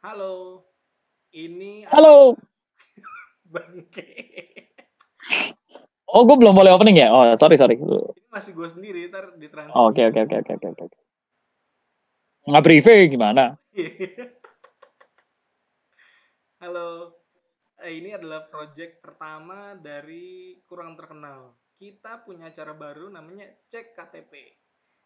Halo. Ini Halo. Bangke. Oh, gue belum boleh opening ya? Oh, sorry, sorry. Ini masih gue sendiri, ntar di transfer. Oke, oke, oke, oke, oke. Nggak briefing gimana? Halo. Eh, ini adalah project pertama dari kurang terkenal. Kita punya acara baru namanya cek KTP.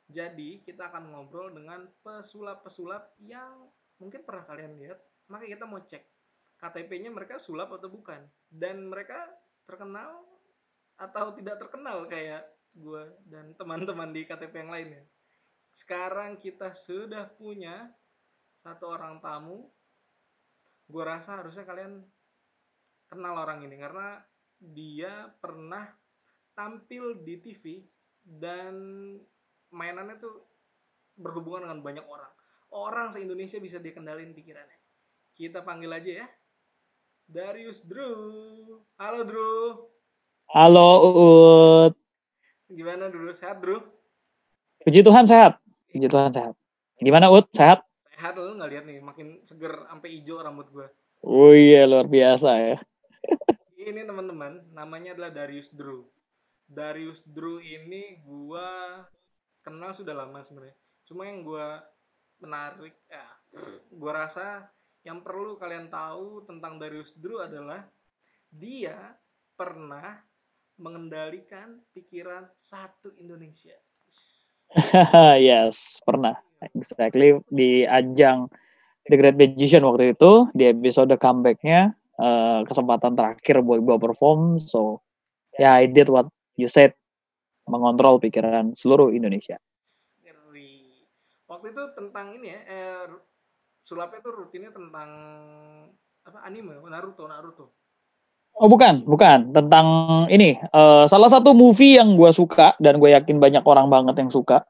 Jadi, kita akan ngobrol dengan pesulap-pesulap yang mungkin pernah kalian lihat maka kita mau cek KTP-nya mereka sulap atau bukan dan mereka terkenal atau tidak terkenal kayak gue dan teman-teman di KTP yang lainnya sekarang kita sudah punya satu orang tamu gue rasa harusnya kalian kenal orang ini karena dia pernah tampil di TV dan mainannya tuh berhubungan dengan banyak orang orang se-Indonesia bisa dikendalin pikirannya. Kita panggil aja ya. Darius Drew. Halo Drew. Halo Uut. Gimana Drew? Sehat Drew? Puji Tuhan sehat. Puji Tuhan sehat. Gimana Ut? Sehat? Sehat lu nggak lihat nih, makin seger sampai hijau rambut gue. Oh iya luar biasa ya. ini teman-teman, namanya adalah Darius Drew. Darius Drew ini gua kenal sudah lama sebenarnya. Cuma yang gua menarik ya gue rasa yang perlu kalian tahu tentang Darius Drew adalah dia pernah mengendalikan pikiran satu Indonesia. yes, pernah. Exactly di ajang The Great Magician waktu itu di episode comebacknya uh, kesempatan terakhir buat gue perform. So yeah, I did what you said, mengontrol pikiran seluruh Indonesia waktu itu tentang ini ya eh, sulapnya tuh rutinnya tentang apa anime Naruto Naruto Oh bukan, bukan tentang ini uh, salah satu movie yang gue suka dan gue yakin banyak orang banget yang suka.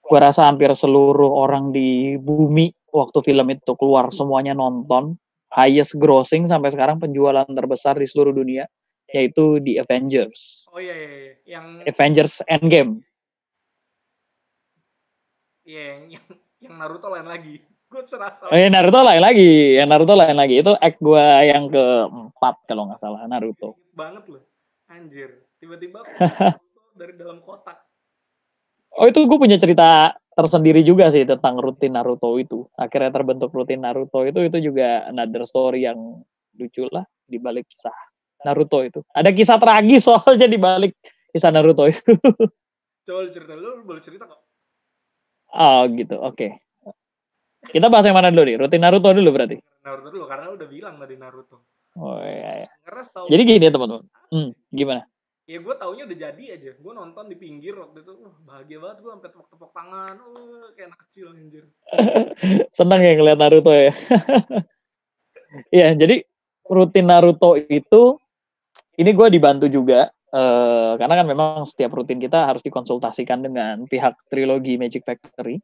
Gue rasa hampir seluruh orang di bumi waktu film itu keluar semuanya nonton. Highest grossing sampai sekarang penjualan terbesar di seluruh dunia yaitu di Avengers. Oh iya, iya, iya. yang Avengers Endgame. Iya, yang, yang Naruto lain lagi. Gue serasa. Oh, iya, Naruto lain lagi. Yang Naruto lain lagi. Itu act gue yang keempat kalau nggak salah Naruto. Iya, banget loh. Anjir. Tiba-tiba dari dalam kotak. Oh itu gue punya cerita tersendiri juga sih tentang rutin Naruto itu. Akhirnya terbentuk rutin Naruto itu itu juga another story yang lucu lah di balik kisah Naruto itu. Ada kisah tragis soalnya di balik kisah Naruto itu. Coba cerita lu, boleh cerita kok. Oh gitu, oke. Okay. Kita bahas yang mana dulu nih? Rutin Naruto dulu berarti. Naruto dulu karena udah bilang tadi Naruto. Oh iya. iya. Karena Jadi gini ya teman-teman. Hmm, gimana? Ya gue taunya udah jadi aja. Gue nonton di pinggir waktu itu. Wah, bahagia banget gue sampai tepuk-tepuk tangan. Uh, kayak anak kecil anjir. Senang ya ngeliat Naruto ya. Iya, jadi rutin Naruto itu ini gue dibantu juga Uh, karena kan memang setiap rutin kita harus dikonsultasikan dengan pihak trilogi Magic Factory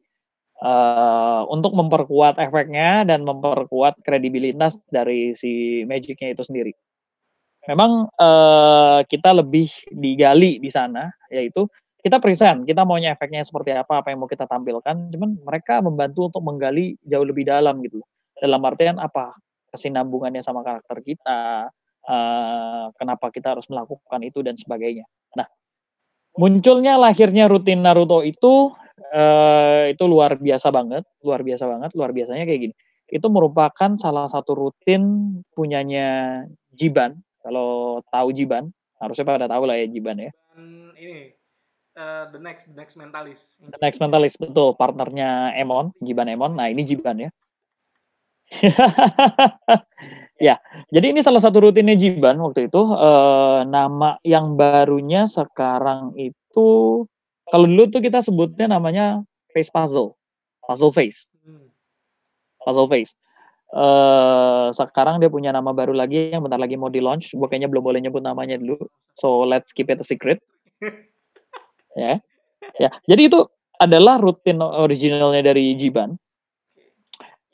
uh, untuk memperkuat efeknya dan memperkuat kredibilitas dari si Magicnya itu sendiri. Memang uh, kita lebih digali di sana, yaitu kita present, kita maunya efeknya seperti apa, apa yang mau kita tampilkan. Cuman mereka membantu untuk menggali jauh lebih dalam gitu. Dalam artian apa kesinambungannya sama karakter kita, Eh, kenapa kita harus melakukan itu dan sebagainya. Nah, munculnya lahirnya rutin Naruto itu uh, itu luar biasa banget, luar biasa banget, luar biasanya kayak gini. Itu merupakan salah satu rutin punyanya Jiban. Kalau tahu Jiban, harusnya pada tahu lah ya Jiban ya. Ini Uh, the next the next mentalis the next mentalis betul partnernya Emon Jiban Emon nah ini Jiban ya ya, jadi ini salah satu rutinnya Jiban waktu itu. E, nama yang barunya sekarang itu, kalau dulu tuh kita sebutnya namanya Face Puzzle, Puzzle Face, hmm. Puzzle Face. E, sekarang dia punya nama baru lagi yang bentar lagi mau di launch. Gue belum boleh nyebut namanya dulu, so let's keep it a secret. ya, ya. Jadi itu adalah rutin originalnya dari Jiban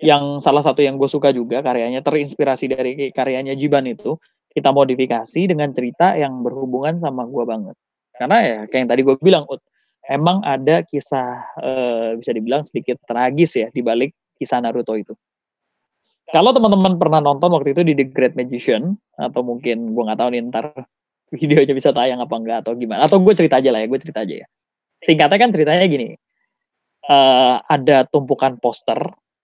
Iya. yang salah satu yang gue suka juga karyanya terinspirasi dari karyanya Jiban itu kita modifikasi dengan cerita yang berhubungan sama gue banget karena ya kayak yang tadi gue bilang Ut, emang ada kisah eh, bisa dibilang sedikit tragis ya di balik kisah Naruto itu kalau teman-teman pernah nonton waktu itu di The Great Magician atau mungkin gue nggak tahu nih ntar videonya bisa tayang apa enggak atau gimana atau gue cerita aja lah ya gue cerita aja ya singkatnya kan ceritanya gini uh, ada tumpukan poster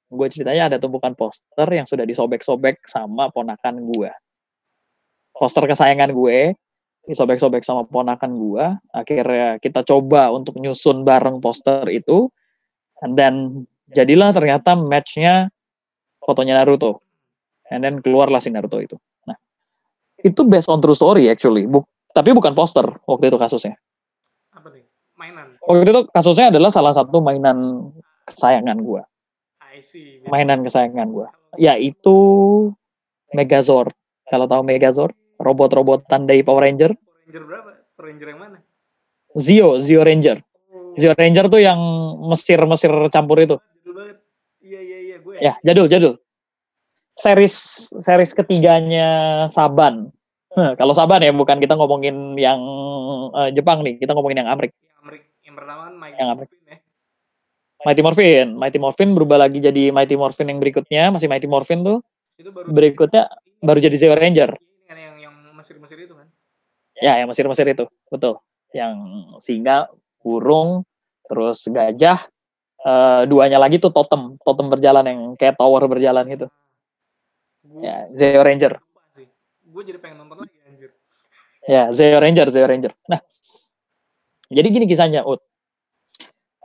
gue ceritanya ada tumpukan poster yang sudah disobek-sobek sama ponakan gue. Poster kesayangan gue disobek-sobek sama ponakan gue. Akhirnya kita coba untuk nyusun bareng poster itu, Dan jadilah ternyata matchnya fotonya Naruto, and then keluarlah si Naruto itu. Nah, itu based on true story actually, Buk tapi bukan poster waktu itu kasusnya. Apa nih? Mainan. Waktu itu kasusnya adalah salah satu mainan kesayangan gue Iya. mainan kesayangan gue yaitu Megazord kalau tahu Megazord robot-robotan dari Power Ranger Ranger berapa Power Ranger yang mana Zio Zio Ranger oh. Zio Ranger tuh yang Mesir Mesir campur itu iya iya iya gue ya. ya jadul jadul series series ketiganya Saban Nah, kalau Saban ya bukan kita ngomongin yang uh, Jepang nih, kita ngomongin yang Amrik. Yang Amrik yang pertama kan Mike yang Amrik. ya. Mighty Morphin. Mighty Morphin berubah lagi jadi Mighty Morphin yang berikutnya, masih Mighty Morphin tuh. Itu baru berikutnya ini, baru jadi Zeo Ranger. Ini kan yang yang Mesir-Mesir itu kan? Ya, yang Mesir-Mesir itu. Betul. Yang singa, burung, terus gajah, uh, duanya lagi tuh totem, totem berjalan yang kayak tower berjalan gitu. Gua, ya, Zeo Ranger. Gue jadi pengen nonton lagi anjir. Ya, Zeo Ranger, Zeo Ranger. Nah, jadi gini kisahnya, Ut.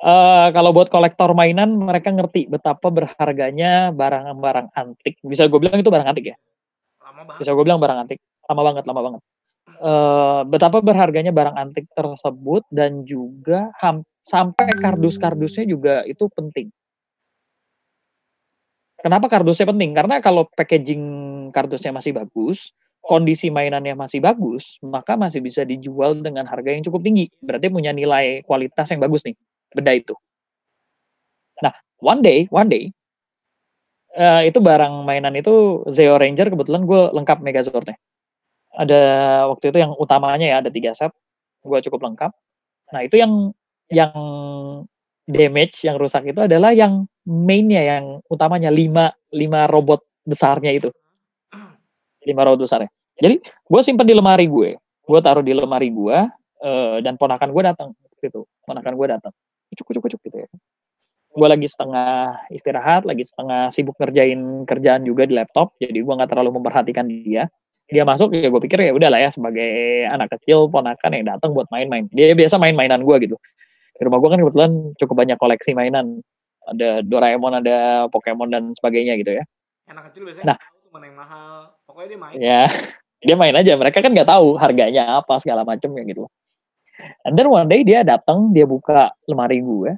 Eh, kalau buat kolektor mainan, mereka ngerti betapa berharganya barang-barang antik. Bisa gue bilang itu barang antik ya. Lama banget. Bisa gue bilang barang antik. Lama banget, lama banget. Uh, betapa berharganya barang antik tersebut dan juga sampai kardus-kardusnya juga itu penting. Kenapa kardusnya penting? Karena kalau packaging kardusnya masih bagus, kondisi mainannya masih bagus, maka masih bisa dijual dengan harga yang cukup tinggi. Berarti punya nilai kualitas yang bagus nih benda itu. Nah, one day, one day, uh, itu barang mainan itu Zeo Ranger kebetulan gue lengkap Megazordnya. Ada waktu itu yang utamanya ya ada tiga set, gue cukup lengkap. Nah itu yang yang damage yang rusak itu adalah yang mainnya yang utamanya lima lima robot besarnya itu lima robot besarnya. Jadi gue simpan di lemari gue, gue taruh di lemari gue uh, dan ponakan gue datang itu ponakan gue datang kucuk kucuk kucuk gitu ya gue lagi setengah istirahat lagi setengah sibuk ngerjain kerjaan juga di laptop jadi gue nggak terlalu memperhatikan dia dia masuk ya gue pikir ya udahlah ya sebagai anak kecil ponakan yang datang buat main-main dia biasa main-mainan gue gitu di rumah gue kan kebetulan cukup banyak koleksi mainan ada Doraemon ada Pokemon dan sebagainya gitu ya anak kecil biasanya nah, mana yang mahal pokoknya dia main ya dia main aja mereka kan nggak tahu harganya apa segala macem ya gitu And then one day dia datang, dia buka lemari gue.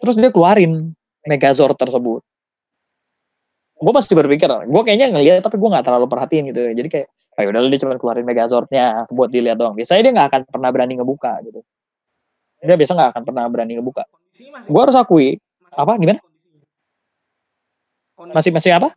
Terus dia keluarin Megazord tersebut. Gue pasti berpikir, gue kayaknya ngeliat tapi gue nggak terlalu perhatiin gitu. Jadi kayak, ayo ah, udah dia cuma keluarin Megazordnya buat dilihat doang. Biasanya dia nggak akan pernah berani ngebuka gitu. Dia biasa nggak akan pernah berani ngebuka. Gue harus akui, apa gimana? Masih masih apa?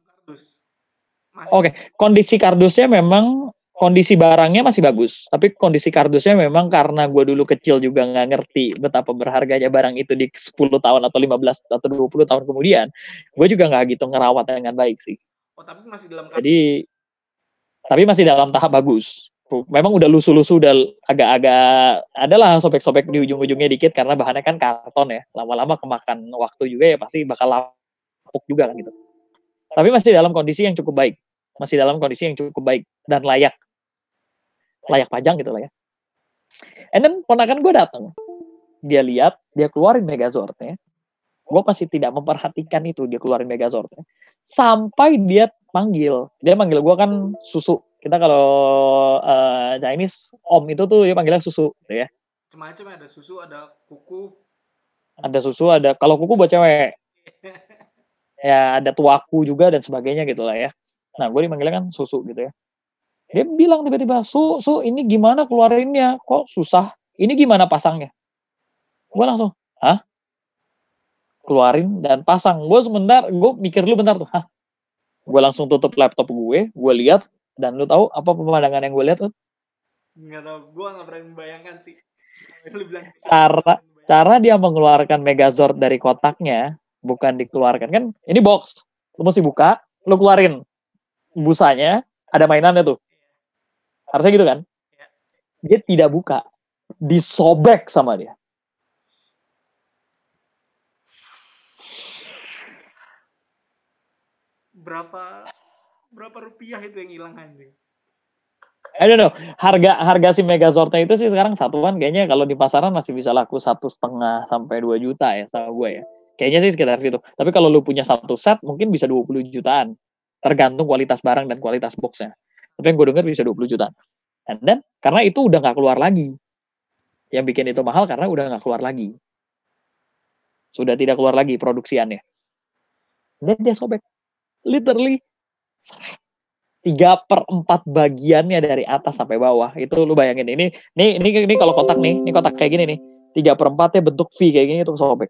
Oke, okay. kondisi kardusnya memang kondisi barangnya masih bagus, tapi kondisi kardusnya memang karena gue dulu kecil juga nggak ngerti betapa berharganya barang itu di 10 tahun atau 15 atau 20 tahun kemudian, gue juga nggak gitu ngerawat dengan baik sih. Oh, tapi masih dalam tahap... Jadi tapi masih dalam tahap bagus. Memang udah lusuh-lusuh udah agak-agak adalah sobek-sobek di ujung-ujungnya dikit karena bahannya kan karton ya. Lama-lama kemakan waktu juga ya pasti bakal lapuk juga kan gitu. Tapi masih dalam kondisi yang cukup baik. Masih dalam kondisi yang cukup baik dan layak layak pajang gitu lah ya. And then ponakan gue datang, dia lihat, dia keluarin Megazordnya. Gue masih tidak memperhatikan itu dia keluarin Megazordnya. Sampai dia panggil, dia manggil gue kan susu. Kita kalau uh, Chinese om itu tuh dia panggilnya susu, gitu ya. Macam-macam ada susu, ada kuku. Ada susu, ada kalau kuku buat cewek. ya ada tuaku juga dan sebagainya gitu lah ya. Nah gue dimanggilnya kan susu gitu ya. Dia bilang tiba-tiba, Su, Su, ini gimana keluarinnya? Kok susah? Ini gimana pasangnya? Gue langsung, hah? Keluarin dan pasang. Gue sebentar, gue mikir dulu bentar tuh, hah? Gue langsung tutup laptop gue, gue lihat, dan lu tahu apa pemandangan yang gue lihat? Nggak tau gue nggak pernah membayangkan sih. Lu cara cara dia mengeluarkan Megazord dari kotaknya bukan dikeluarkan kan ini box lu mesti buka lu keluarin busanya ada mainannya tuh harusnya gitu kan iya. dia tidak buka disobek sama dia berapa berapa rupiah itu yang hilang anjing I don't know. Harga harga si Megazordnya itu sih sekarang satuan kayaknya kalau di pasaran masih bisa laku satu setengah sampai dua juta ya sama gue ya. Kayaknya sih sekitar situ. Tapi kalau lu punya satu set mungkin bisa 20 jutaan. Tergantung kualitas barang dan kualitas boxnya tapi yang gue dengar bisa 20 juta and then karena itu udah nggak keluar lagi yang bikin itu mahal karena udah nggak keluar lagi sudah tidak keluar lagi produksiannya dan dia sobek literally tiga per empat bagiannya dari atas sampai bawah itu lu bayangin ini ini ini ini kalau kotak nih ini kotak kayak gini nih tiga per empatnya bentuk V kayak gini itu sobek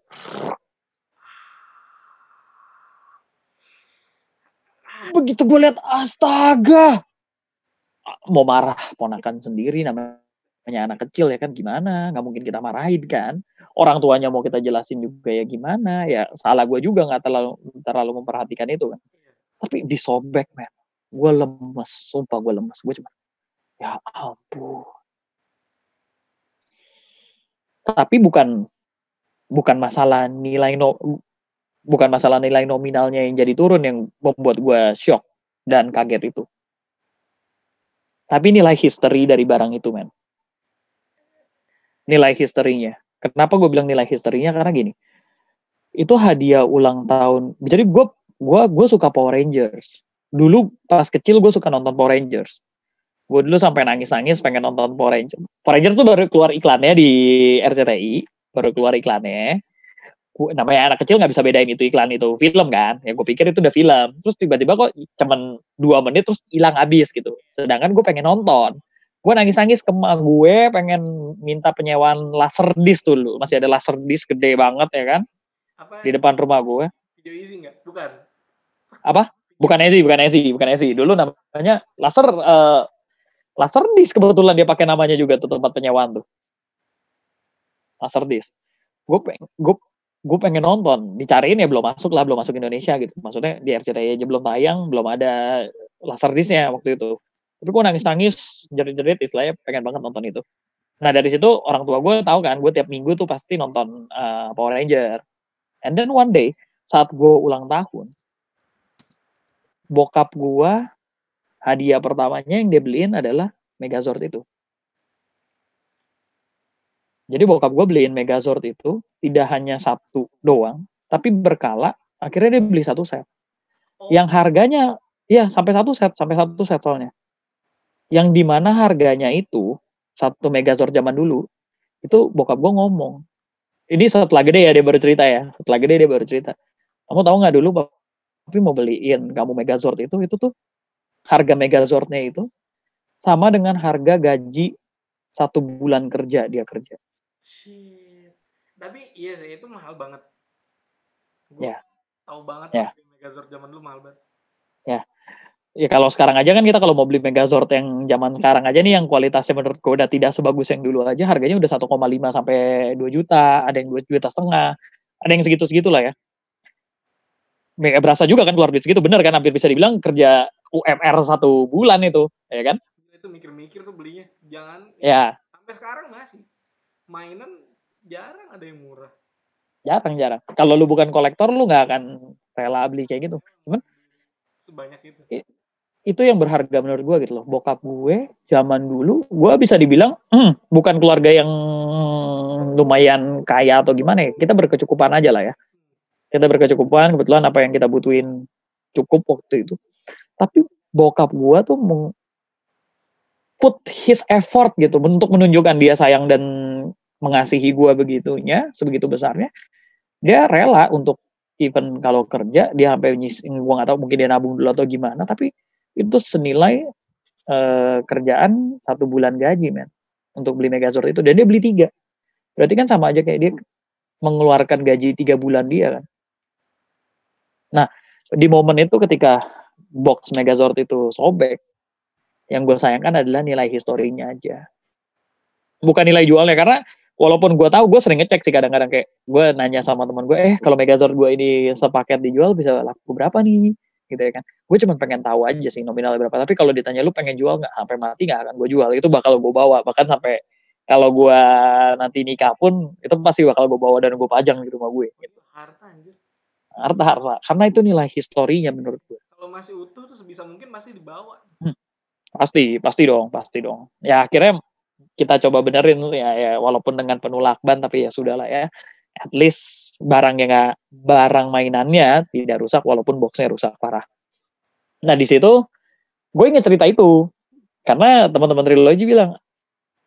begitu gue lihat astaga mau marah ponakan sendiri namanya anak kecil ya kan gimana nggak mungkin kita marahin kan orang tuanya mau kita jelasin juga ya gimana ya salah gue juga nggak terlalu terlalu memperhatikan itu kan tapi disobek men gue lemes sumpah gue lemes gue cuma ya ampun tapi bukan bukan masalah nilai no bukan masalah nilai nominalnya yang jadi turun yang membuat gue shock dan kaget itu tapi nilai history dari barang itu men nilai historinya kenapa gue bilang nilai historinya karena gini itu hadiah ulang tahun jadi gue gue gue suka Power Rangers dulu pas kecil gue suka nonton Power Rangers gue dulu sampai nangis-nangis pengen nonton Power Rangers Power Rangers tuh baru keluar iklannya di RCTI baru keluar iklannya namanya anak kecil nggak bisa bedain itu iklan itu film kan yang gue pikir itu udah film terus tiba-tiba kok cuman dua menit terus hilang abis gitu sedangkan gue pengen nonton gue nangis-nangis ke emak gue pengen minta penyewaan laser disc dulu masih ada laser disc gede banget ya kan apa? di depan rumah gue video easy gak? bukan apa bukan easy bukan easy bukan easy dulu namanya laser uh, laser disc kebetulan dia pakai namanya juga tuh tempat penyewaan tuh laser disc gue pengen gue gue pengen nonton dicariin ya belum masuk lah belum masuk Indonesia gitu maksudnya di RCTI aja belum tayang belum ada laser laserdisnya waktu itu tapi gue nangis nangis jerit jerit istilahnya pengen banget nonton itu nah dari situ orang tua gue tahu kan gue tiap minggu tuh pasti nonton uh, Power Ranger and then one day saat gue ulang tahun bokap gue hadiah pertamanya yang dia beliin adalah Megazord itu jadi bokap gue beliin Megazord itu tidak hanya satu doang, tapi berkala. Akhirnya dia beli satu set. Oh. Yang harganya, ya sampai satu set, sampai satu set soalnya. Yang dimana harganya itu, satu Megazord zaman dulu, itu bokap gue ngomong. Ini setelah gede ya dia baru cerita ya. Setelah gede dia baru cerita. Kamu tahu nggak dulu tapi mau beliin kamu Megazord itu, itu tuh harga Megazordnya itu sama dengan harga gaji satu bulan kerja dia kerja. Shit. Tapi iya sih itu mahal banget. Gue yeah. tahu banget yeah. Ya. Megazord zaman dulu mahal banget. Ya. Yeah. Ya kalau sekarang aja kan kita kalau mau beli Megazord yang zaman sekarang aja nih yang kualitasnya menurut gue udah tidak sebagus yang dulu aja harganya udah 1,5 sampai 2 juta, ada yang 2 juta setengah, ada yang segitu segitulah ya. Mega eh, berasa juga kan keluar duit segitu bener kan hampir bisa dibilang kerja UMR satu bulan itu ya kan itu mikir-mikir tuh belinya jangan ya sampai sekarang masih mainan jarang ada yang murah jarang jarang kalau lu bukan kolektor lu nggak akan rela beli kayak gitu cuman sebanyak itu itu yang berharga menurut gua gitu loh bokap gue zaman dulu gue bisa dibilang hmm, bukan keluarga yang lumayan kaya atau gimana ya kita berkecukupan aja lah ya kita berkecukupan kebetulan apa yang kita butuhin cukup waktu itu tapi bokap gue tuh put his effort gitu untuk menunjukkan dia sayang dan mengasihi gue begitunya sebegitu besarnya dia rela untuk even kalau kerja dia sampai nyisin gue nggak tahu mungkin dia nabung dulu atau gimana tapi itu senilai uh, kerjaan satu bulan gaji men untuk beli Megazord itu dan dia beli tiga berarti kan sama aja kayak dia mengeluarkan gaji tiga bulan dia kan nah di momen itu ketika box Megazord itu sobek yang gue sayangkan adalah nilai historinya aja. Bukan nilai jualnya, karena walaupun gue tahu gue sering ngecek sih kadang-kadang kayak gue nanya sama teman gue, eh kalau Megazord gue ini sepaket dijual bisa laku berapa nih? gitu ya kan. Gue cuma pengen tahu aja sih nominal berapa. Tapi kalau ditanya lu pengen jual nggak sampai mati nggak akan gue jual. Itu bakal gue bawa bahkan sampai kalau gue nanti nikah pun itu pasti bakal gue bawa dan gue pajang di rumah gue. Gitu. Harta anjir. Harta harta. Karena itu nilai historinya menurut gue. Kalau masih utuh terus bisa mungkin masih dibawa. Hmm. Pasti, pasti dong, pasti dong. Ya akhirnya kita coba benerin ya, ya walaupun dengan penuh lakban tapi ya sudahlah ya. At least barang yang gak barang mainannya tidak rusak walaupun boxnya rusak parah. Nah di situ gue inget cerita itu karena teman-teman trilogi bilang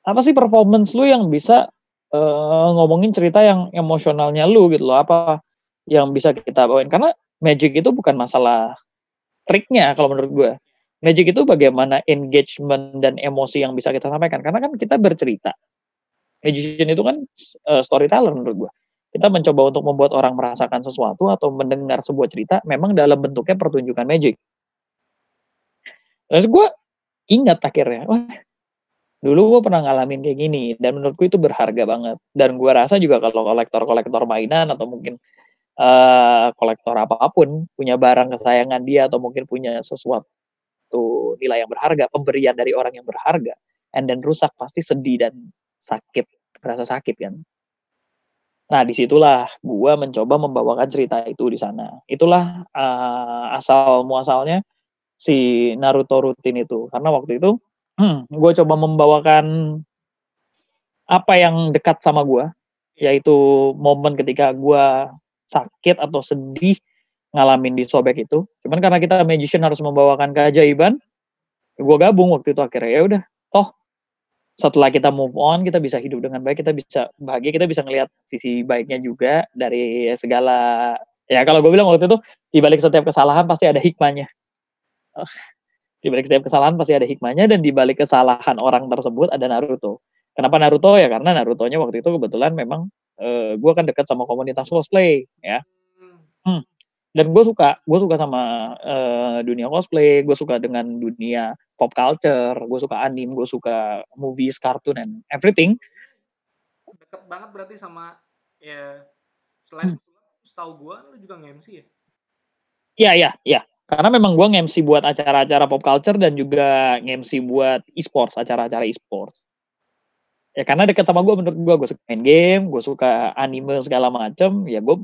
apa sih performance lu yang bisa uh, ngomongin cerita yang emosionalnya lu gitu loh apa yang bisa kita bawain karena magic itu bukan masalah triknya kalau menurut gue Magic itu bagaimana engagement dan emosi yang bisa kita sampaikan. Karena kan kita bercerita. Magician itu kan uh, storyteller menurut gue. Kita mencoba untuk membuat orang merasakan sesuatu atau mendengar sebuah cerita memang dalam bentuknya pertunjukan magic. Terus gue ingat akhirnya, wah dulu gue pernah ngalamin kayak gini dan menurutku itu berharga banget dan gue rasa juga kalau kolektor-kolektor mainan atau mungkin uh, kolektor apapun punya barang kesayangan dia atau mungkin punya sesuatu satu nilai yang berharga, pemberian dari orang yang berharga, and then rusak pasti sedih dan sakit, rasa sakit kan. Nah disitulah gue mencoba membawakan cerita itu di sana. Itulah uh, asal muasalnya si Naruto rutin itu, karena waktu itu hmm, gue coba membawakan apa yang dekat sama gue, yaitu momen ketika gue sakit atau sedih ngalamin di sobek itu. Cuman karena kita magician harus membawakan keajaiban, gue gabung waktu itu akhirnya ya udah. Toh setelah kita move on, kita bisa hidup dengan baik, kita bisa bahagia, kita bisa ngelihat sisi baiknya juga dari segala ya kalau gue bilang waktu itu di balik setiap kesalahan pasti ada hikmahnya. Oh, di balik setiap kesalahan pasti ada hikmahnya dan di balik kesalahan orang tersebut ada Naruto. Kenapa Naruto ya? Karena Naruto nya waktu itu kebetulan memang uh, eh, gue kan dekat sama komunitas cosplay ya. Hmm, hmm dan gue suka gue suka sama uh, dunia cosplay gue suka dengan dunia pop culture gue suka anime gue suka movies kartun, and everything deket banget berarti sama ya selain hmm. setahu gue lu juga nge-MC ya iya iya iya karena memang gue nge-MC buat acara-acara pop culture dan juga nge-MC buat e-sports acara-acara e-sports ya karena deket sama gue menurut gue gue suka main game gue suka anime segala macem ya gue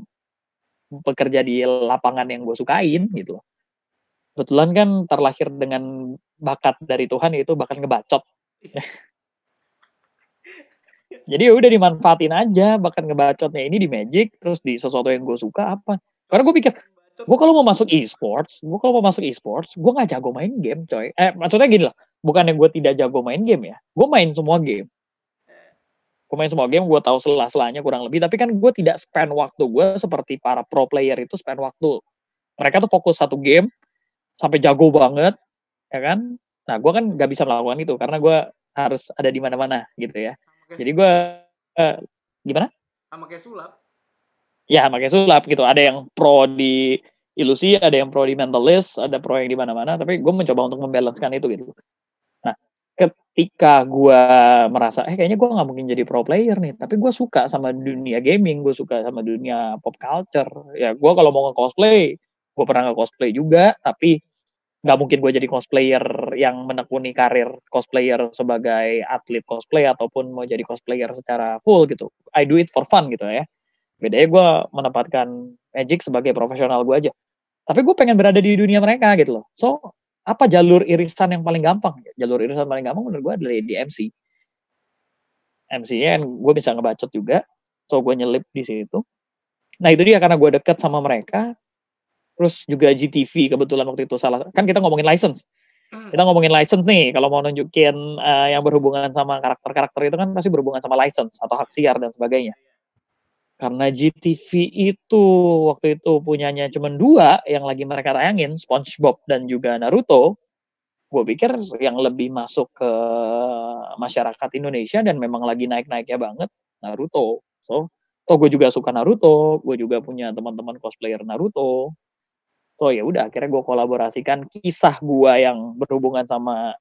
bekerja di lapangan yang gue sukain gitu Kebetulan kan terlahir dengan bakat dari Tuhan itu bakat ngebacot. Jadi ya udah dimanfaatin aja bakat ngebacotnya ini di Magic terus di sesuatu yang gue suka apa. Karena gue pikir gue kalau mau masuk e-sports, gue kalau mau masuk e-sports, gue nggak jago main game, coy. Eh, maksudnya gini lah, bukan yang gue tidak jago main game ya. Gue main semua game pemain semua game gue tahu selah-selahnya kurang lebih tapi kan gue tidak spend waktu gue seperti para pro player itu spend waktu mereka tuh fokus satu game sampai jago banget ya kan nah gue kan gak bisa melakukan itu karena gue harus ada di mana-mana gitu ya jadi gue uh, gimana sama kayak sulap ya sama kayak sulap gitu ada yang pro di ilusi ada yang pro di mentalist ada pro yang di mana-mana tapi gue mencoba untuk membalancekan itu gitu ketika gue merasa eh kayaknya gue nggak mungkin jadi pro player nih tapi gue suka sama dunia gaming gue suka sama dunia pop culture ya gue kalau mau nge cosplay gue pernah nge cosplay juga tapi nggak mungkin gue jadi cosplayer yang menekuni karir cosplayer sebagai atlet cosplay ataupun mau jadi cosplayer secara full gitu I do it for fun gitu ya bedanya gue menempatkan magic sebagai profesional gue aja tapi gue pengen berada di dunia mereka gitu loh so apa jalur irisan yang paling gampang? Jalur irisan paling gampang menurut gue adalah di MC. MC-nya kan gue bisa ngebacot juga, so gue nyelip di situ. Nah itu dia karena gue deket sama mereka, terus juga GTV kebetulan waktu itu salah, kan kita ngomongin license. Hmm. Kita ngomongin license nih, kalau mau nunjukin uh, yang berhubungan sama karakter-karakter itu kan pasti berhubungan sama license atau hak siar dan sebagainya karena GTV itu waktu itu punyanya cuma dua yang lagi mereka tayangin SpongeBob dan juga Naruto gue pikir yang lebih masuk ke masyarakat Indonesia dan memang lagi naik-naiknya banget Naruto. So, toh gue juga suka Naruto, gue juga punya teman-teman cosplayer Naruto. So ya udah akhirnya gue kolaborasikan kisah gue yang berhubungan sama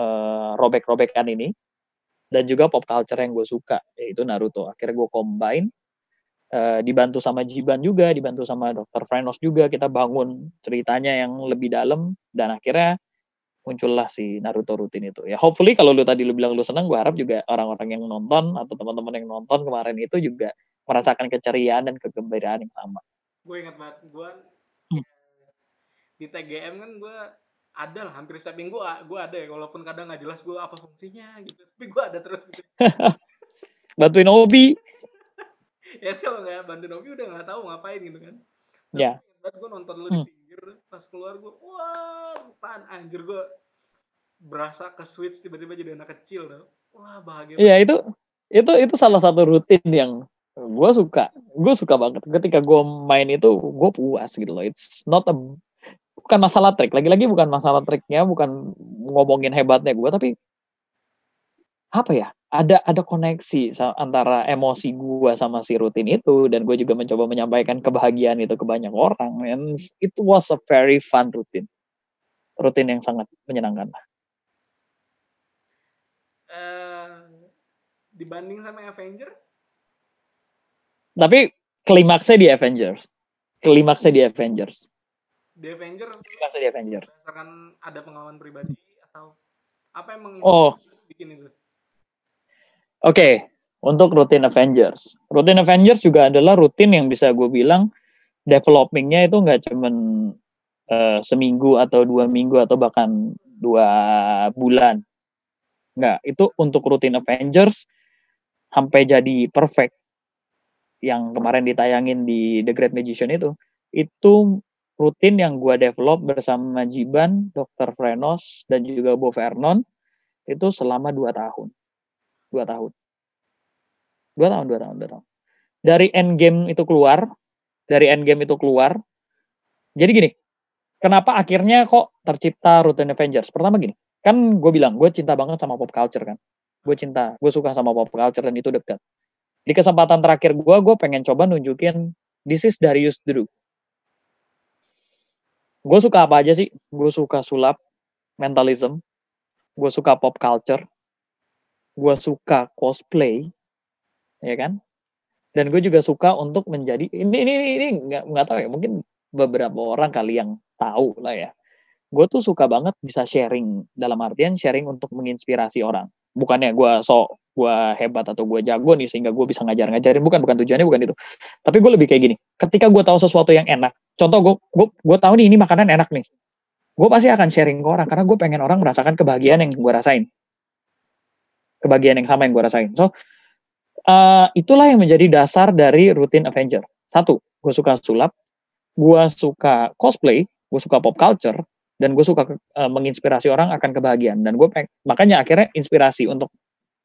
uh, robek-robekan ini dan juga pop culture yang gue suka yaitu Naruto. Akhirnya gue combine Eh, dibantu sama Jiban juga, dibantu sama Dokter Frenos juga, kita bangun ceritanya yang lebih dalam dan akhirnya muncullah si Naruto rutin itu. Ya hopefully kalau lu tadi lu bilang lu seneng, gue harap juga orang-orang yang nonton atau teman-teman yang nonton kemarin itu juga merasakan keceriaan dan kegembiraan yang sama. Gue ingat banget, gue hmm. Eh, di TGM kan gue ada lah hampir setiap minggu ah, gue ada ya walaupun kadang nggak jelas gue apa fungsinya gitu tapi gue ada terus gitu. bantuin hobi ya kalau nggak bantu Novi udah nggak tahu ngapain gitu kan ya yeah. gue nonton lu di hmm. pinggir pas keluar gue wah tan anjir gue berasa ke switch tiba-tiba jadi anak kecil loh. wah bahagia iya yeah, itu itu itu salah satu rutin yang gue suka gue suka banget ketika gue main itu gue puas gitu loh it's not a bukan masalah trik lagi-lagi bukan masalah triknya bukan ngomongin hebatnya gue tapi apa ya ada ada koneksi antara emosi gue sama si rutin itu dan gue juga mencoba menyampaikan kebahagiaan itu ke banyak orang and it was a very fun rutin rutin yang sangat menyenangkan uh, dibanding sama Avenger tapi klimaksnya di Avengers klimaksnya di Avengers di Avengers klimaksnya di Avengers Karena ada pengalaman pribadi atau apa yang menginspirasi oh. bikin itu Oke, okay, untuk rutin Avengers. Rutin Avengers juga adalah rutin yang bisa gue bilang developingnya itu nggak cuman uh, seminggu atau dua minggu atau bahkan dua bulan. Nggak, itu untuk rutin Avengers sampai jadi perfect yang kemarin ditayangin di The Great Magician itu, itu rutin yang gue develop bersama Jiban, Dr. Frenos, dan juga Bo Vernon, itu selama dua tahun dua tahun dua tahun dua tahun dua tahun dari endgame itu keluar dari endgame itu keluar jadi gini kenapa akhirnya kok tercipta rutin Avengers pertama gini kan gue bilang gue cinta banget sama pop culture kan gue cinta gue suka sama pop culture dan itu dekat di kesempatan terakhir gue gue pengen coba nunjukin this is Darius Drew gue suka apa aja sih gue suka sulap mentalism gue suka pop culture gue suka cosplay, ya kan? Dan gue juga suka untuk menjadi ini ini ini nggak nggak tahu ya mungkin beberapa orang kali yang tahu lah ya. Gue tuh suka banget bisa sharing dalam artian sharing untuk menginspirasi orang. Bukannya gue sok gue hebat atau gue jago nih sehingga gue bisa ngajar-ngajarin bukan bukan tujuannya bukan itu tapi gue lebih kayak gini ketika gue tahu sesuatu yang enak contoh gue gue gue tahu nih ini makanan enak nih gue pasti akan sharing ke orang karena gue pengen orang merasakan kebahagiaan yang gue rasain kebahagiaan yang sama yang gue rasain. So, uh, itulah yang menjadi dasar dari rutin Avenger. Satu, gue suka sulap, gue suka cosplay, gue suka pop culture, dan gue suka uh, menginspirasi orang akan kebahagiaan. Dan gue makanya akhirnya inspirasi untuk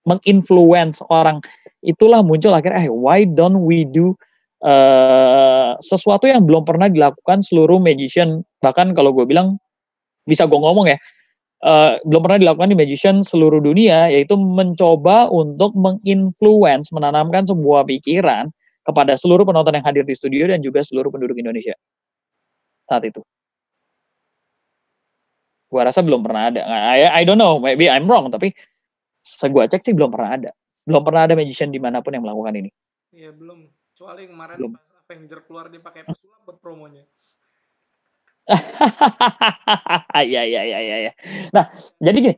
menginfluence orang itulah muncul akhirnya, hey, eh, why don't we do Uh, sesuatu yang belum pernah dilakukan seluruh magician bahkan kalau gue bilang bisa gue ngomong ya Eh, belum pernah dilakukan di magician seluruh dunia yaitu mencoba untuk menginfluence menanamkan sebuah pikiran kepada seluruh penonton yang hadir di studio dan juga seluruh penduduk Indonesia saat itu. Gua rasa belum pernah ada. Nah, I, I don't know, maybe I'm wrong, tapi segua cek sih belum pernah ada. Belum pernah ada magician dimanapun yang melakukan ini. Iya belum. Kecuali kemarin belum. Avenger keluar dia pakai hmm. pesulap buat promonya. Iya ya ya ya Ya. Nah jadi gini,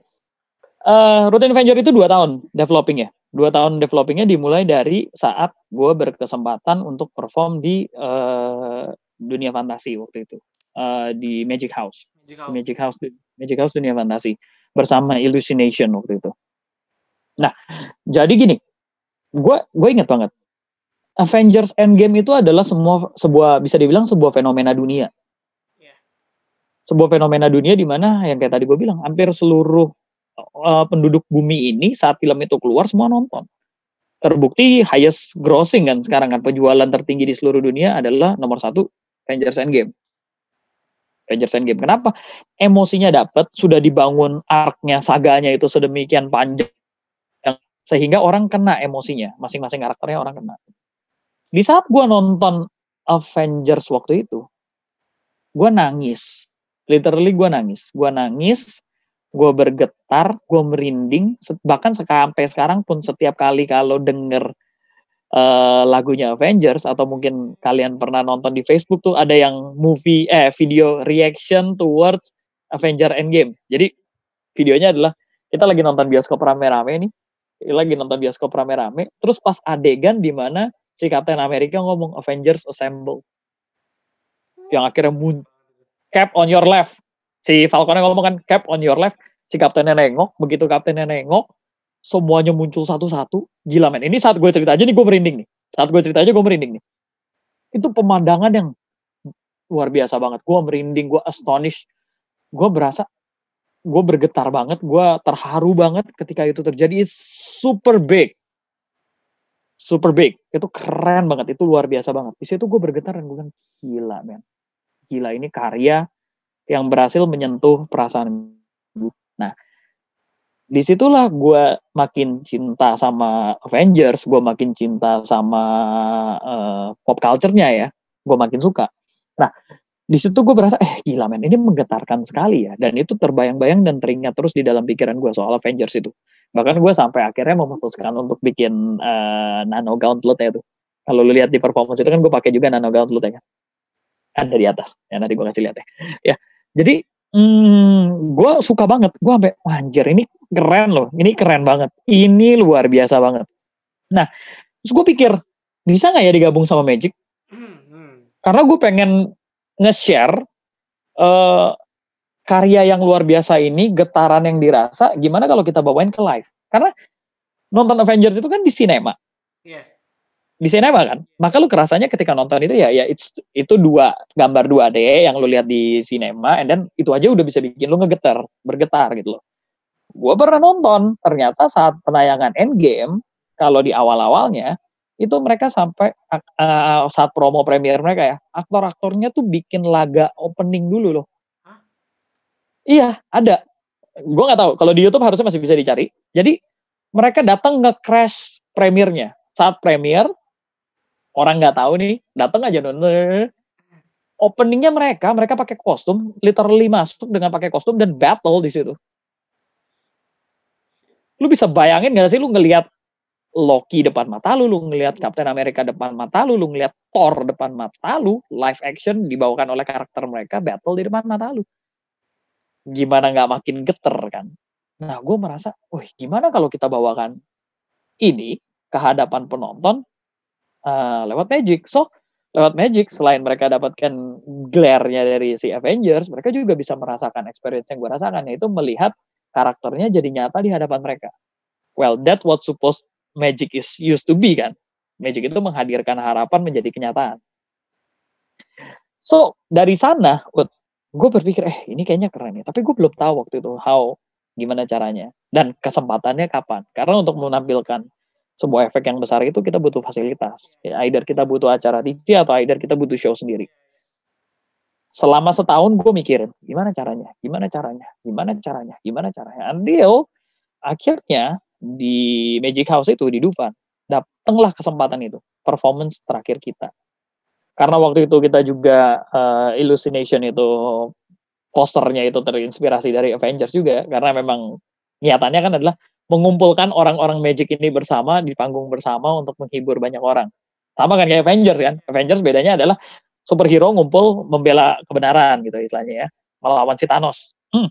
uh, eh, Rutin Venture itu dua tahun developing ya. Dua tahun developingnya dimulai dari saat gue berkesempatan untuk perform di uh, dunia fantasi waktu itu uh, di Magic House. Magic House. Magic House, Magic House dunia fantasi bersama Illusionation waktu itu. Nah, jadi gini, gue gue inget banget. Avengers Endgame itu adalah semua sebuah bisa dibilang sebuah fenomena dunia sebuah fenomena dunia di mana yang kayak tadi gue bilang hampir seluruh uh, penduduk bumi ini saat film itu keluar semua nonton. Terbukti highest grossing kan sekarang kan penjualan tertinggi di seluruh dunia adalah nomor satu Avengers Endgame. Avengers Endgame. Kenapa? Emosinya dapat, sudah dibangun arknya saganya itu sedemikian panjang sehingga orang kena emosinya, masing-masing karakternya orang kena. Di saat gue nonton Avengers waktu itu, gue nangis literally gue nangis gue nangis gue bergetar gue merinding bahkan sampai sekarang pun setiap kali kalau denger uh, lagunya Avengers atau mungkin kalian pernah nonton di Facebook tuh ada yang movie eh video reaction towards Avenger Endgame jadi videonya adalah kita lagi nonton bioskop rame-rame nih lagi nonton bioskop rame-rame terus pas adegan di mana si Captain America ngomong Avengers Assemble yang akhirnya muncul cap on your left. Si Falconnya ngomong kan cap on your left. Si kaptennya nengok, begitu kaptennya nengok, semuanya muncul satu-satu. Gila men, ini saat gue cerita aja nih gue merinding nih. Saat gue cerita aja gue merinding nih. Itu pemandangan yang luar biasa banget. Gue merinding, gue astonish. Gue berasa gue bergetar banget, gue terharu banget ketika itu terjadi. It's super big, super big. Itu keren banget, itu luar biasa banget. Di situ gue bergetar dan gue bilang gila men gila ini karya yang berhasil menyentuh perasaan gue. Nah, disitulah gue makin cinta sama Avengers, gue makin cinta sama uh, pop culture-nya ya, gue makin suka. Nah, disitu gue berasa, eh gila men, ini menggetarkan sekali ya. Dan itu terbayang-bayang dan teringat terus di dalam pikiran gue soal Avengers itu. Bahkan gue sampai akhirnya memutuskan untuk bikin uh, nano gauntlet ya tuh. Kalau lu lihat di performance itu kan gue pakai juga nano gauntlet ya kan dari atas ya nanti gue kasih lihat ya ya jadi hmm, gue suka banget gue sampai anjir ini keren loh ini keren banget ini luar biasa banget nah terus gue pikir bisa nggak ya digabung sama Magic karena gue pengen nge-share uh, karya yang luar biasa ini getaran yang dirasa gimana kalau kita bawain ke live karena nonton Avengers itu kan di sinema yeah di sinema kan maka lu kerasanya ketika nonton itu ya ya it's, itu dua gambar 2D yang lu lihat di sinema and then itu aja udah bisa bikin lu ngegetar bergetar gitu loh gue pernah nonton ternyata saat penayangan Endgame kalau di awal-awalnya itu mereka sampai uh, saat promo premier mereka ya aktor-aktornya tuh bikin laga opening dulu loh Hah? iya ada gue nggak tahu kalau di YouTube harusnya masih bisa dicari jadi mereka datang nge-crash premiernya saat premier orang nggak tahu nih datang aja nonton openingnya mereka mereka pakai kostum literally masuk dengan pakai kostum dan battle di situ lu bisa bayangin gak sih lu ngelihat Loki depan mata lu, lu ngelihat Captain America depan mata lu, lu ngelihat Thor depan mata lu, live action dibawakan oleh karakter mereka, battle di depan mata lu. Gimana nggak makin geter kan? Nah, gue merasa, wah gimana kalau kita bawakan ini kehadapan penonton Eh, lewat magic. So lewat magic selain mereka dapatkan glare-nya dari si Avengers, mereka juga bisa merasakan experience yang gue rasakan yaitu melihat karakternya jadi nyata di hadapan mereka. Well, that what supposed magic is used to be kan. Magic itu menghadirkan harapan menjadi kenyataan. So dari sana, gue berpikir eh ini kayaknya keren nih. Tapi gue belum tahu waktu itu how gimana caranya dan kesempatannya kapan. Karena untuk menampilkan sebuah efek yang besar itu kita butuh fasilitas. Ya, either kita butuh acara TV atau either kita butuh show sendiri. Selama setahun gue mikirin, gimana caranya, gimana caranya, gimana caranya, gimana caranya. Until akhirnya di Magic House itu, di Dufan, datanglah kesempatan itu. Performance terakhir kita. Karena waktu itu kita juga uh, itu posternya itu terinspirasi dari Avengers juga. Karena memang niatannya kan adalah mengumpulkan orang-orang Magic ini bersama di panggung bersama untuk menghibur banyak orang. Sama kan kayak Avengers kan? Avengers bedanya adalah superhero ngumpul membela kebenaran gitu istilahnya ya, melawan si Thanos. Hmm.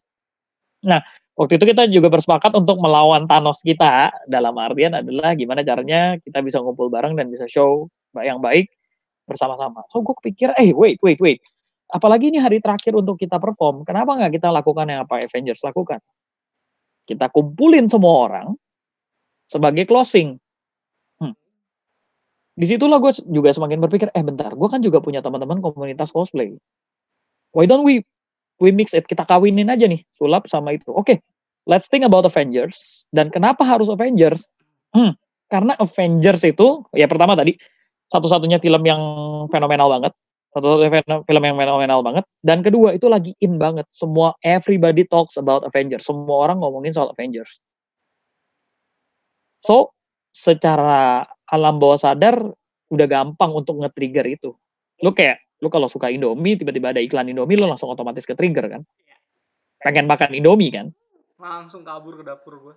Nah, waktu itu kita juga bersepakat untuk melawan Thanos kita dalam artian adalah gimana caranya kita bisa ngumpul bareng dan bisa show yang baik bersama-sama. So gue kepikir, eh wait, wait, wait. Apalagi ini hari terakhir untuk kita perform, kenapa nggak kita lakukan yang apa Avengers lakukan? Kita kumpulin semua orang sebagai closing. Hmm. Disitulah gue juga semakin berpikir, eh bentar, gue kan juga punya teman-teman komunitas cosplay. Why don't we we mix it? Kita kawinin aja nih, sulap sama itu. Oke, okay, let's think about Avengers. Dan kenapa harus Avengers? Hmm, karena Avengers itu, ya pertama tadi, satu-satunya film yang fenomenal banget satu film yang fenomenal banget dan kedua itu lagi in banget semua everybody talks about Avengers semua orang ngomongin soal Avengers so secara alam bawah sadar udah gampang untuk nge-trigger itu lu kayak lu kalau suka Indomie tiba-tiba ada iklan Indomie lu langsung otomatis ke trigger kan iya. pengen makan Indomie kan langsung kabur ke dapur gue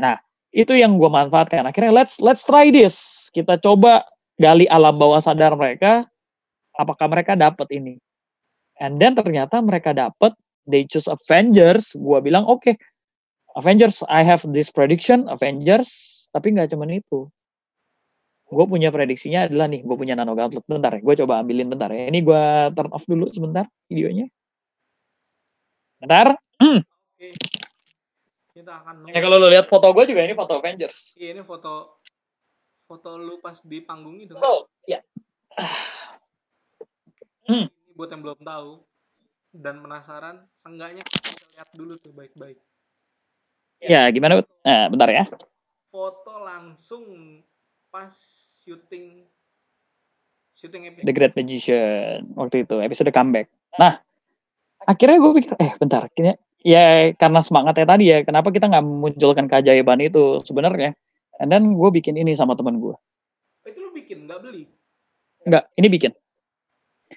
nah itu yang gue manfaatkan akhirnya let's let's try this kita coba gali alam bawah sadar mereka apakah mereka dapat ini and then ternyata mereka dapat they choose Avengers gua bilang oke okay, Avengers I have this prediction Avengers tapi nggak cuman itu gue punya prediksinya adalah nih gue punya nano gauntlet bentar ya gue coba ambilin bentar ya ini gue turn off dulu sebentar videonya bentar hmm. kita akan ya kalau lo lihat foto gue juga ini foto Avengers iya ini foto foto lu pas di panggung itu oh iya hmm. buat yang belum tahu dan penasaran seenggaknya kita lihat dulu tuh baik-baik ya, ya gimana nah, bentar ya foto langsung pas syuting syuting episode The Great Magician waktu itu episode comeback nah akhirnya gue pikir eh bentar kayaknya ya karena semangatnya tadi ya kenapa kita nggak munculkan keajaiban itu sebenarnya and then gue bikin ini sama teman gue oh, itu lo bikin nggak beli nggak ini bikin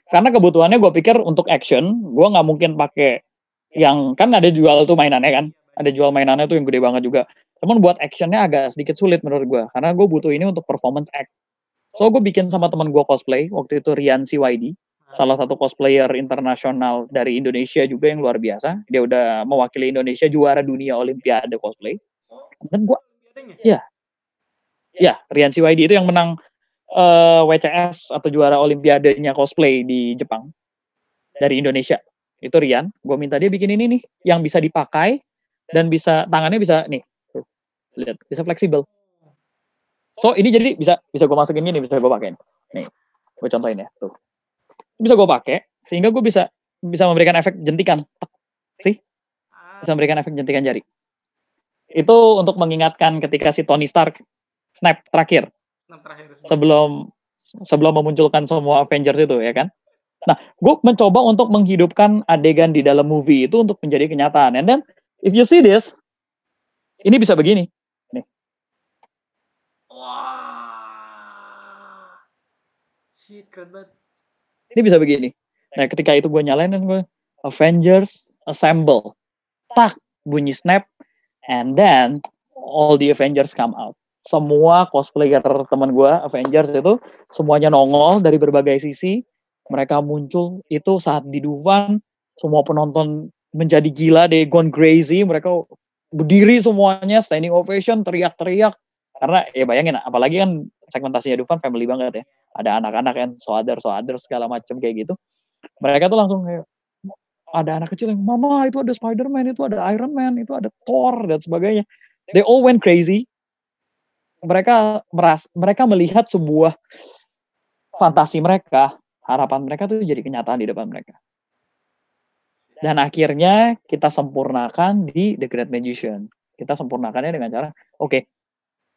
karena kebutuhannya gue pikir untuk action gue nggak mungkin pakai yang kan ada jual tuh mainannya kan ada jual mainannya tuh yang gede banget juga cuman buat actionnya agak sedikit sulit menurut gue karena gue butuh ini untuk performance act so gue bikin sama teman gue cosplay waktu itu Rian CYD salah satu cosplayer internasional dari Indonesia juga yang luar biasa dia udah mewakili Indonesia juara dunia Olimpiade cosplay dan gue ya ya Rian CYD itu yang menang uh, eh, WCS atau juara olimpiadenya cosplay di Jepang dari Indonesia. Itu Rian, gue minta dia bikin ini nih yang bisa dipakai dan bisa tangannya bisa nih. lihat, bisa fleksibel. So, ini jadi bisa bisa gue masukin ini bisa gue pakai. Nih, gue contohin ya. Tuh. Bisa gue pakai sehingga gue bisa bisa memberikan efek jentikan. Sih? Bisa memberikan efek jentikan jari. Itu untuk mengingatkan ketika si Tony Stark snap terakhir 6 terakhir sebelum sebelum memunculkan semua Avengers itu ya kan nah gue mencoba untuk menghidupkan adegan di dalam movie itu untuk menjadi kenyataan and then if you see this ini bisa begini nih wow. shit keren banget ini bisa begini nah ketika itu gue nyalain dan gue Avengers assemble tak bunyi snap and then all the Avengers come out semua cosplayer teman gue Avengers itu semuanya nongol dari berbagai sisi mereka muncul itu saat di Duvan semua penonton menjadi gila they gone crazy mereka berdiri semuanya standing ovation teriak-teriak karena ya bayangin apalagi kan segmentasinya Duvan family banget ya ada anak-anak yang so other so other segala macam kayak gitu mereka tuh langsung kayak ada anak kecil yang mama itu ada Spiderman itu ada Iron Man itu ada Thor dan sebagainya they all went crazy mereka meras mereka melihat sebuah fantasi mereka, harapan mereka tuh jadi kenyataan di depan mereka. Dan akhirnya kita sempurnakan di The Great Magician. Kita sempurnakannya dengan cara, oke, okay,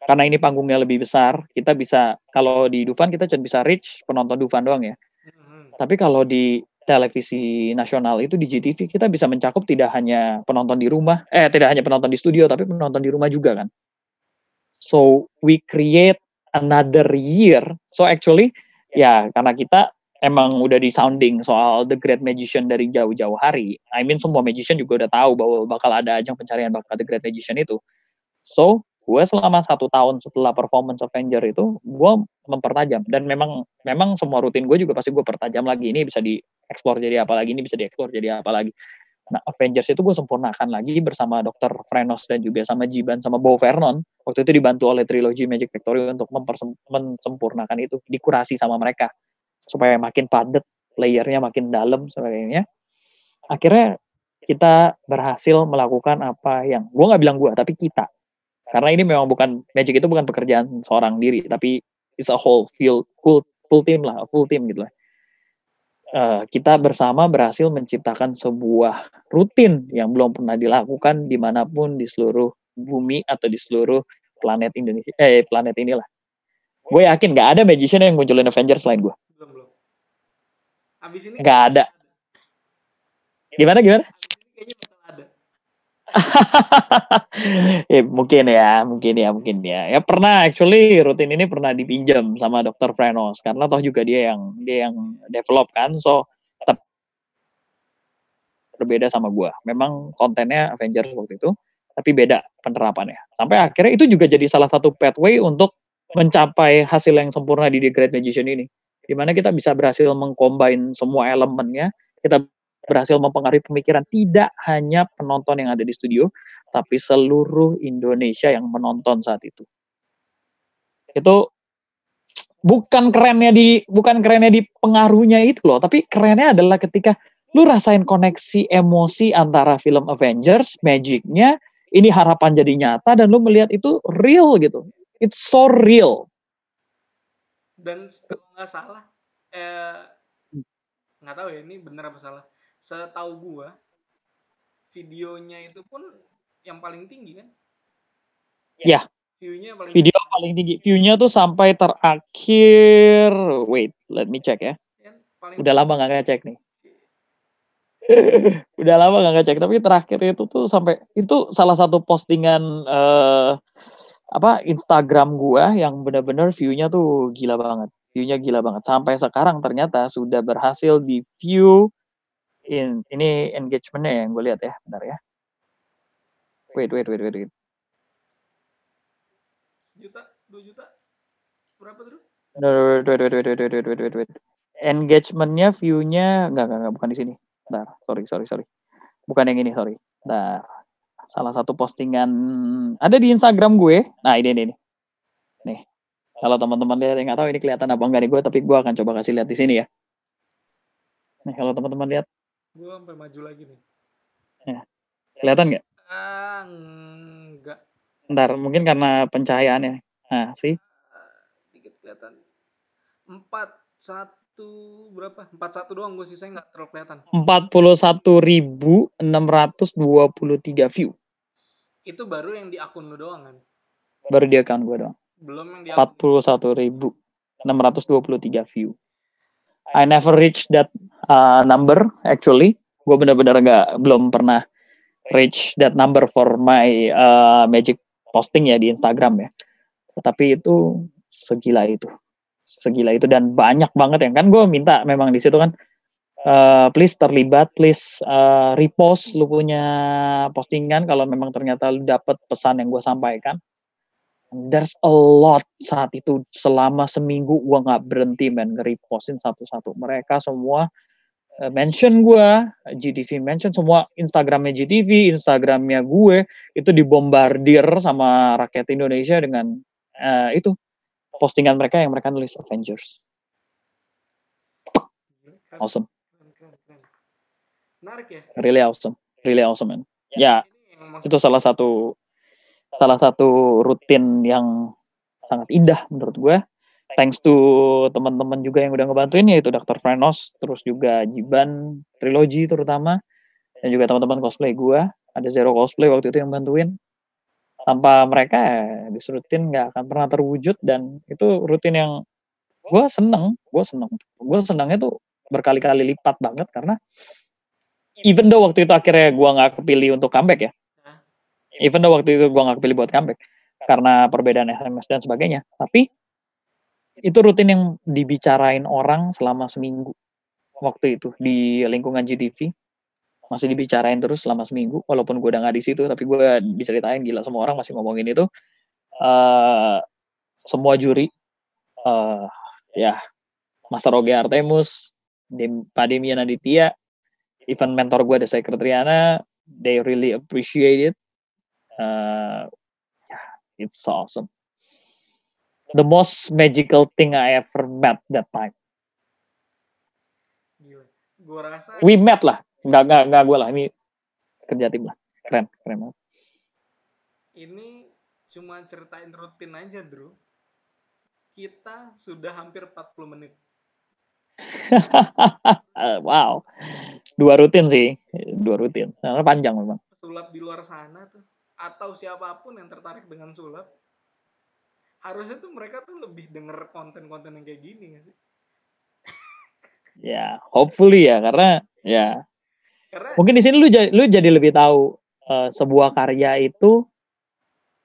karena ini panggungnya lebih besar, kita bisa kalau di Dufan kita cuma bisa reach penonton Dufan doang ya. Hmm. Tapi kalau di televisi nasional itu di GTV kita bisa mencakup tidak hanya penonton di rumah, eh tidak hanya penonton di studio tapi penonton di rumah juga kan. So we create another year. So actually ya karena kita emang udah di sounding soal the great magician dari jauh-jauh hari. I mean semua magician juga udah tahu bahwa bakal ada ajang pencarian bakal the great magician itu. So gue selama satu tahun setelah performance Avenger itu gue mempertajam dan memang memang semua rutin gue juga pasti gue pertajam lagi ini bisa dieksplor jadi apa lagi ini bisa dieksplor jadi apa lagi Nah, Avengers itu gue sempurnakan lagi bersama Dr. Frenos dan juga sama Jiban sama Bo Vernon. Waktu itu dibantu oleh trilogi Magic Factory untuk mensempurnakan itu, dikurasi sama mereka supaya makin padat, layernya makin dalam sebagainya. Akhirnya kita berhasil melakukan apa yang gue gak bilang gue, tapi kita. Karena ini memang bukan Magic itu bukan pekerjaan seorang diri, tapi it's a whole field, full, full team lah, full team gitu lah. Eh, kita bersama berhasil menciptakan sebuah rutin yang belum pernah dilakukan dimanapun di seluruh bumi atau di seluruh planet Indonesia eh planet inilah gue yakin gak ada magician yang munculin Avengers selain gue belum belum abis ini nggak ada gimana gimana ya, mungkin ya, mungkin ya, mungkin ya. Ya pernah actually rutin ini pernah dipinjam sama Dokter Frenos karena toh juga dia yang dia yang develop kan, so tetap berbeda sama gua Memang kontennya Avengers waktu itu, tapi beda penerapannya. Sampai akhirnya itu juga jadi salah satu pathway untuk mencapai hasil yang sempurna di The Great Magician ini. Dimana kita bisa berhasil mengcombine semua elemennya, kita berhasil mempengaruhi pemikiran tidak hanya penonton yang ada di studio, tapi seluruh Indonesia yang menonton saat itu. Itu bukan kerennya di bukan kerennya di pengaruhnya itu loh, tapi kerennya adalah ketika lu rasain koneksi emosi antara film Avengers, magicnya, ini harapan jadi nyata dan lu melihat itu real gitu. It's so real. Dan kalau nggak salah, eh, nggak tahu ya ini benar apa salah setahu gua videonya itu pun yang paling tinggi kan? Ya. ya. View-nya paling video tinggi. paling tinggi. view tuh sampai terakhir. Wait, let me check ya. ya Udah lama nggak ngecek nih. Udah lama nggak ngecek, tapi terakhir itu tuh sampai itu salah satu postingan uh, apa Instagram gua yang benar-benar view-nya tuh gila banget. View-nya gila banget. Sampai sekarang ternyata sudah berhasil di view in, ini engagementnya yang gue lihat ya, bentar ya. Wait, wait, wait, wait. wait. Sejuta, dua juta, berapa tuh? Wait, wait, wait, wait, wait, wait, wait, wait, wait. Engagementnya, viewnya, enggak, enggak, enggak, bukan di sini. Bentar, sorry, sorry, sorry. Bukan yang ini, sorry. Bentar. Salah satu postingan, ada di Instagram gue. Nah, ini, ini, ini. Nih, kalau teman-teman lihat yang nggak tahu ini kelihatan apa enggak nih gue tapi gue akan coba kasih lihat di sini ya nih kalau teman-teman lihat Gue sampai maju lagi nih. Ya. Kelihatan nggak? Ah, enggak. Ntar, mungkin karena pencahayaan ya. Nah, sih. sedikit ah, kelihatan. Empat, satu, berapa? Empat, satu doang gue sisanya nggak terlalu kelihatan. Empat puluh satu ribu enam ratus dua puluh tiga view. Itu baru yang di akun lu doang kan? Baru di akun gue doang. Belum yang di akun. Empat puluh satu ribu enam ratus dua puluh tiga view. I never reach that uh, number actually. Gue bener-bener nggak belum pernah reach that number for my uh, magic posting ya di Instagram ya. Tapi itu segila itu, segila itu dan banyak banget yang kan gue minta memang di situ kan uh, please terlibat, please uh, repost lu punya postingan kalau memang ternyata lu dapet pesan yang gue sampaikan there's a lot saat itu selama seminggu gue nggak berhenti men nge-repostin satu-satu mereka semua uh, mention gue GTV mention semua Instagramnya GTV Instagramnya gue itu dibombardir sama rakyat Indonesia dengan uh, itu postingan mereka yang mereka nulis Avengers awesome menarik ya really awesome really awesome man ya, yeah. itu salah satu salah satu rutin yang sangat indah menurut gue. Thanks to teman-teman juga yang udah ngebantuin yaitu Dr. Frenos, terus juga Jiban, Trilogy terutama, dan juga teman-teman cosplay gue. Ada Zero Cosplay waktu itu yang bantuin. Tanpa mereka disurutin ya, rutin nggak akan pernah terwujud dan itu rutin yang gue seneng, gue seneng. Gue senengnya tuh berkali-kali lipat banget karena even though waktu itu akhirnya gue nggak kepilih untuk comeback ya, even though waktu itu gue gak pilih buat comeback karena perbedaan SMS dan sebagainya tapi itu rutin yang dibicarain orang selama seminggu waktu itu di lingkungan GTV masih dibicarain terus selama seminggu walaupun gue udah gak di situ tapi gue diceritain gila semua orang masih ngomongin itu uh, semua juri uh, ya Master Oge Artemus Dem Pak Demian Aditya even mentor gue ada Sekretariana they really appreciate it uh, yeah, it's so awesome. The most magical thing I ever met that time. Gua rasa we met lah, nggak nggak nggak gue lah ini kerja tim lah, keren keren banget. Ini cuma ceritain rutin aja, Drew. Kita sudah hampir 40 menit. wow, dua rutin sih, dua rutin. Karena panjang memang. Sulap di luar sana tuh atau siapapun yang tertarik dengan sulap harusnya tuh mereka tuh lebih denger konten-konten yang kayak gini gak sih? Ya, yeah, hopefully ya karena ya yeah. karena, mungkin di sini lu lu jadi lebih tahu uh, sebuah karya itu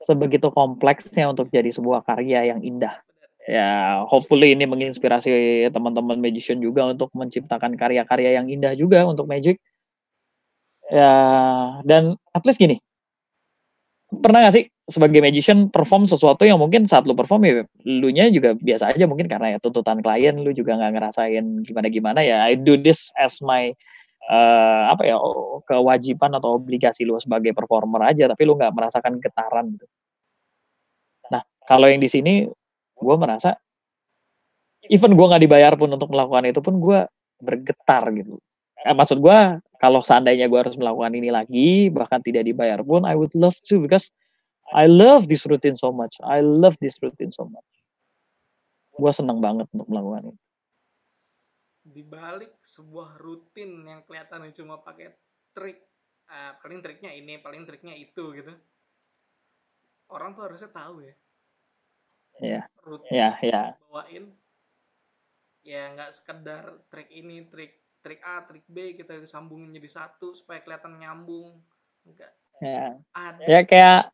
sebegitu kompleksnya untuk jadi sebuah karya yang indah. Ya, hopefully ini menginspirasi teman-teman magician juga untuk menciptakan karya-karya yang indah juga untuk magic. Ya, dan at least gini, pernah gak sih sebagai magician perform sesuatu yang mungkin saat lu perform ya lu nya juga biasa aja mungkin karena ya tuntutan klien lu juga nggak ngerasain gimana gimana ya I do this as my uh, apa ya kewajiban atau obligasi lu sebagai performer aja tapi lu nggak merasakan getaran gitu. Nah kalau yang di sini gue merasa even gue nggak dibayar pun untuk melakukan itu pun gue bergetar gitu eh, maksud gue kalau seandainya gue harus melakukan ini lagi bahkan tidak dibayar pun I would love to because I love this routine so much I love this routine so much gue seneng banget untuk melakukan ini di balik sebuah rutin yang kelihatan cuma pakai trik uh, paling triknya ini paling triknya itu gitu orang tuh harusnya tahu ya ya yeah. ya yeah, yeah. ya nggak sekedar trik ini trik trik A, trik B kita sambungin jadi satu supaya kelihatan nyambung. Enggak. Ya. Ya kayak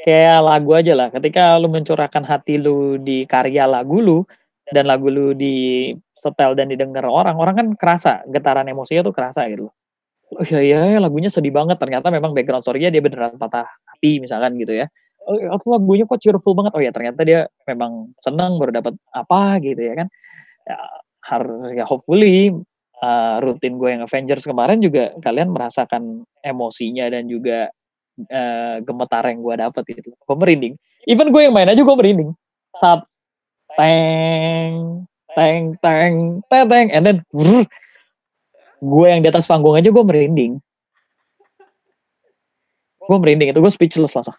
kayak lagu aja lah. Ketika lu mencurahkan hati lu di karya lagu lu dan lagu lu di setel dan didengar orang, orang kan kerasa getaran emosinya tuh kerasa gitu Oh iya, iya, iya lagunya sedih banget. Ternyata memang background story-nya dia beneran patah hati misalkan gitu ya. Oh, iya, lagunya kok cheerful banget. Oh ya ternyata dia memang senang baru dapat apa gitu ya kan. Ya, harus ya hopefully uh, rutin gue yang Avengers kemarin juga kalian merasakan emosinya dan juga uh, gemetar yang gue dapet itu. Gue merinding. Even gue yang main aja gue merinding. Saat teng teng teng teng teng and then brrr, gue yang di atas panggung aja gue merinding. Gue merinding itu gue speechless langsung.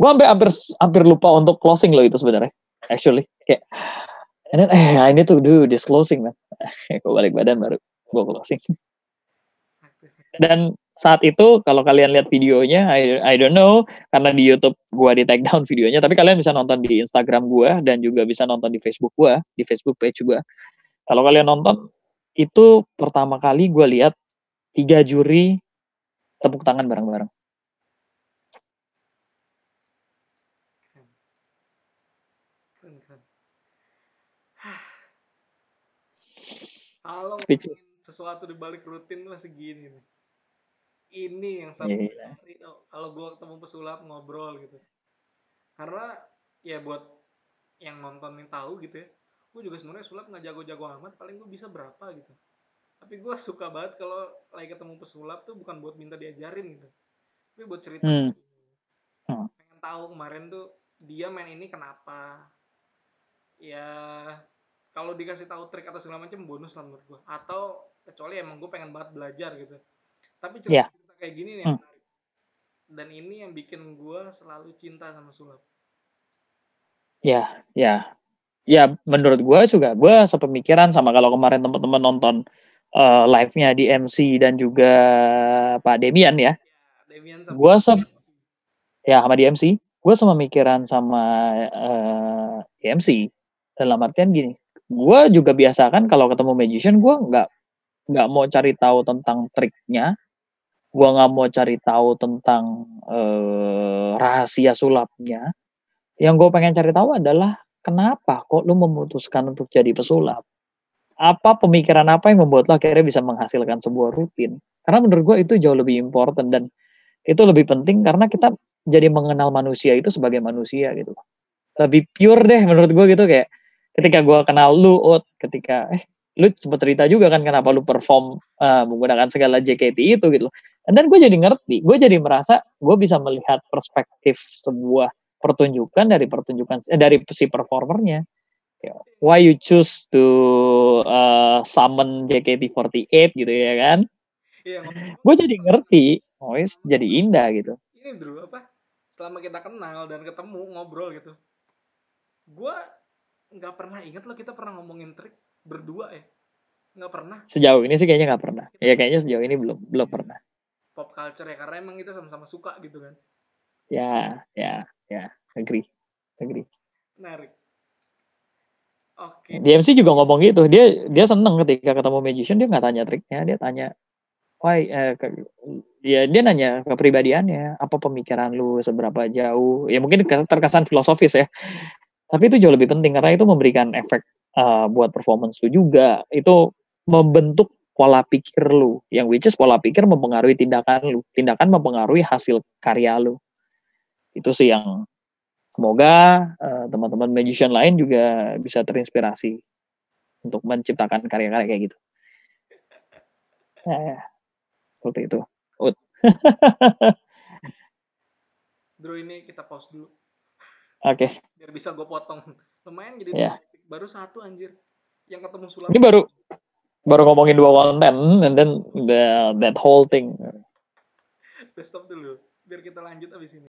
Gue hampir hampir hampir lupa untuk closing lo itu sebenarnya. Actually kayak And then eh I need to do this closing man. gue balik badan baru gue closing. Dan saat itu kalau kalian lihat videonya, I, I don't know karena di YouTube gue di take down videonya, tapi kalian bisa nonton di Instagram gue dan juga bisa nonton di Facebook gue, di Facebook page gue. Kalau kalian nonton itu pertama kali gue lihat tiga juri tepuk tangan bareng-bareng. kalau iya. sesuatu dibalik rutin lah segini nih ini yang satu yeah. Iya. kalau gue ketemu pesulap ngobrol gitu karena ya buat yang nonton yang tahu gitu ya gue juga sebenarnya sulap nggak jago-jago amat paling gue bisa berapa gitu tapi gue suka banget kalau lagi ketemu pesulap tuh bukan buat minta diajarin gitu tapi buat cerita hmm. Gitu. hmm. pengen tahu kemarin tuh dia main ini kenapa ya kalau dikasih tahu trik atau segala macam bonus lah menurut gue atau kecuali emang gue pengen banget belajar gitu tapi cerita, -cerita ya. kayak gini nih hmm. dan ini yang bikin gue selalu cinta sama sulap ya ya ya menurut gue juga gue sepemikiran sama kalau kemarin teman-teman nonton uh, live-nya di MC dan juga Pak Demian ya, ya gue se ya sama di MC gue pemikiran sama uh, di MC dalam artian gini gue juga biasa kan kalau ketemu magician gue nggak nggak mau cari tahu tentang triknya gue nggak mau cari tahu tentang uh, rahasia sulapnya yang gue pengen cari tahu adalah kenapa kok lu memutuskan untuk jadi pesulap apa pemikiran apa yang membuat lo akhirnya bisa menghasilkan sebuah rutin karena menurut gue itu jauh lebih important dan itu lebih penting karena kita jadi mengenal manusia itu sebagai manusia gitu lebih pure deh menurut gue gitu kayak ketika gue kenal lu Ut, ketika eh lu sempat cerita juga kan kenapa lu perform uh, menggunakan segala JKT itu gitu Dan gue jadi ngerti, gue jadi merasa gue bisa melihat perspektif sebuah pertunjukan dari pertunjukan eh, dari si performernya. Ya, why you choose to uh, summon JKT48 gitu ya kan? Iya, gue jadi ngerti, oh jadi indah gitu. Ini dulu apa? Selama kita kenal dan ketemu ngobrol gitu, gue nggak pernah inget loh kita pernah ngomongin trik berdua ya nggak pernah sejauh ini sih kayaknya nggak pernah ya kayaknya sejauh ini belum belum iya. pernah pop culture ya karena emang kita sama-sama suka gitu kan ya ya ya agree agree menarik Oke. Okay. DMC juga ngomong gitu. Dia dia seneng ketika ketemu magician dia nggak tanya triknya, dia tanya why eh, ke, ya dia nanya kepribadiannya, apa pemikiran lu, seberapa jauh. Ya mungkin terkesan filosofis ya. Tapi itu jauh lebih penting karena itu memberikan efek uh, buat performance lu juga. Itu membentuk pola pikir lu, yang which is pola pikir mempengaruhi tindakan lu, tindakan mempengaruhi hasil karya lu. Itu sih yang semoga uh, teman-teman magician lain juga bisa terinspirasi untuk menciptakan karya-karya kayak gitu. Nah, seperti itu. Bro ini kita pause dulu. Oke. Okay. Biar bisa gue potong. Lumayan jadi yeah. baru satu anjir. Yang ketemu sulap. Ini baru baru ngomongin dua konten and then the, that whole thing. stop dulu. Biar kita lanjut abis ini.